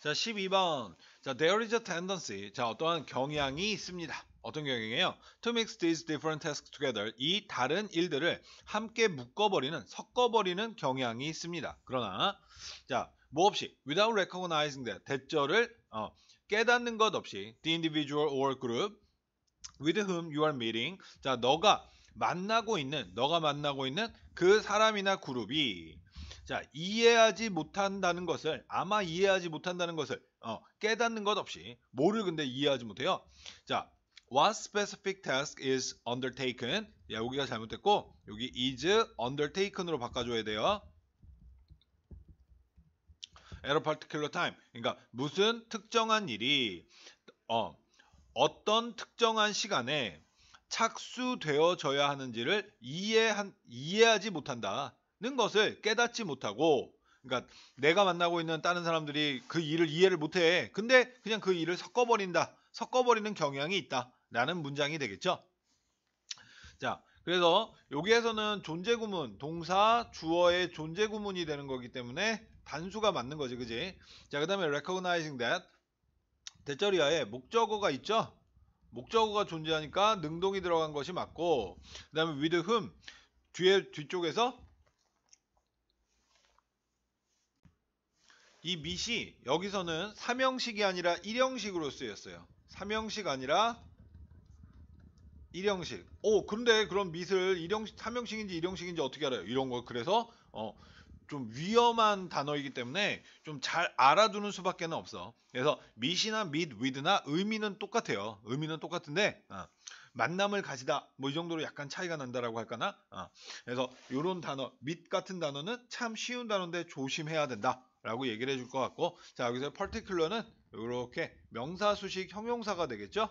자, 12번. 자, there is a tendency. 자, 어떠한 경향이 있습니다. 어떤 경향이에요? To mix these different tasks together. 이 다른 일들을 함께 묶어버리는, 섞어버리는 경향이 있습니다. 그러나, 자, 뭐 없이, without recognizing that. 대절을 어, 깨닫는 것 없이, the individual or group with whom you are meeting. 자, 너가 만나고 있는, 너가 만나고 있는 그 사람이나 그룹이 자, 이해하지 못한다는 것을 아마 이해하지 못한다는 것을 어, 깨닫는 것 없이 뭐를 근데 이해하지 못해요. 자, What specific task is undertaken? 야, 예, 여기가 잘못됐고 여기 is undertaken으로 바꿔줘야 돼요. at a particular time. 그러니까 무슨 특정한 일이 어, 어떤 특정한 시간에 착수되어져야 하는지를 이해한, 이해하지 못한다. 는 것을 깨닫지 못하고 그러니까 내가 만나고 있는 다른 사람들이 그 일을 이해를 못해. 근데 그냥 그 일을 섞어버린다. 섞어버리는 경향이 있다. 라는 문장이 되겠죠. 자, 그래서 여기에서는 존재구문, 동사, 주어의 존재구문이 되는 거기 때문에 단수가 맞는 거지, 그지? 자, 그 다음에 recognizing that. 대절이하에 목적어가 있죠? 목적어가 존재하니까 능동이 들어간 것이 맞고 그 다음에 with whom 뒤에 뒤쪽에서 이 미시 여기서는 삼형식이 아니라 일형식으로 쓰였어요. 삼형식 아니라 일형식. 오, 그런데 그럼 미을 일형식, 삼형식인지 일형식인지 어떻게 알아요? 이런 거 그래서 어, 좀 위험한 단어이기 때문에 좀 잘 알아두는 수밖에 는 없어. 그래서 미시나 밑, 위드나 의미는 똑같아요. 의미는 똑같은데 어, 만남을 가지다 뭐 이 정도로 약간 차이가 난다라고 할까나. 어, 그래서 이런 단어, 밑 같은 단어는 참 쉬운 단어인데 조심해야 된다. 라고 얘기를 해 줄 것 같고 자 여기서 particular는 이렇게 명사수식 형용사가 되겠죠